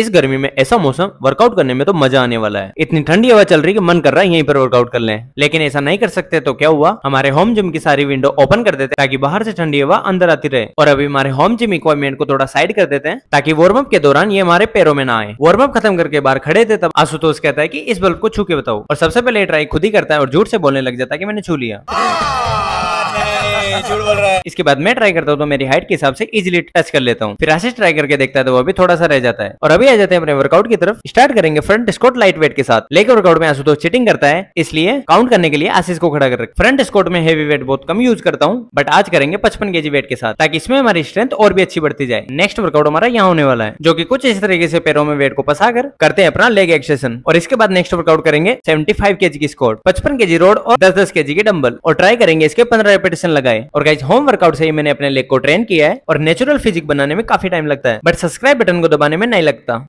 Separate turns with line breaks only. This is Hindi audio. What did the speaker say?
इस गर्मी में ऐसा मौसम वर्कआउट करने में तो मजा आने वाला है इतनी ठंडी हवा चल रही कि मन कर रहा है यहीं पर वर्कआउट कर लें लेकिन ऐसा नहीं कर सकते तो क्या हुआ हमारे होम जिम की सारी विंडो ओपन कर देते हैं ताकि बाहर से ठंडी हवा अंदर आती रहे और अभी हमारे होम जिम इक्वायरमेंट को थोड़ा साइड कर देते हैं ताकि वार्म अप के दौरान ये हमारे पैरों में ना आए वार्म अप खत्म करके बाहर खड़े थे तब आशुतोष कहता है की इस बल्ब को छू के बताओ और सबसे पहले ट्राई खुद ही करता है और झूठ से बोलने लग जाता है की मैंने छू लिया झूठ बोल रहा है इसके बाद मैं ट्राई करता हूँ तो मेरी हाइट के हिसाब से इजिली टच कर लेता हूँ फिर आशीष ट्राई करके देखता है तो वो भी थोड़ा सा रह जाता है और अभी आ जाते हैं अपने वर्कआउट की तरफ स्टार्ट करेंगे फ्रंट स्कोट लाइट वेट के साथ लेग वर्कआउट में आशुतोष चिटिंग करता है इसलिए काउंट करने के लिए आशीष को खड़ा कर फ्रंट स्कोट में हेवी वेट बहुत कम यूज करता हूँ बट आज करेंगे पचपन के वेट के साथ ताकि इसमें हमारी स्ट्रेंथ और भी अच्छी बढ़ती जाए नेक्स्ट वर्कआउट हमारा यहाँ होने वाला है जो की कुछ इस तरीके से पैरों में वेट को पसा कर करते हैं अपना लेग एक्सेशन और इसके बाद नेक्स्ट वर्कआउट करेंगे सेवेंटी फाइव की स्कोट पचपन के रोड और दस दस के की डम्बल और ट्राई करेंगे इसके पंद्रह रेपिटेशन लगा लगाए और गाइज होम वर्कआउट से ही मैंने अपने लेग को ट्रेन किया है और नेचुरल फिजिक बनाने में काफी टाइम लगता है बट सब्सक्राइब बटन को दबाने में नहीं लगता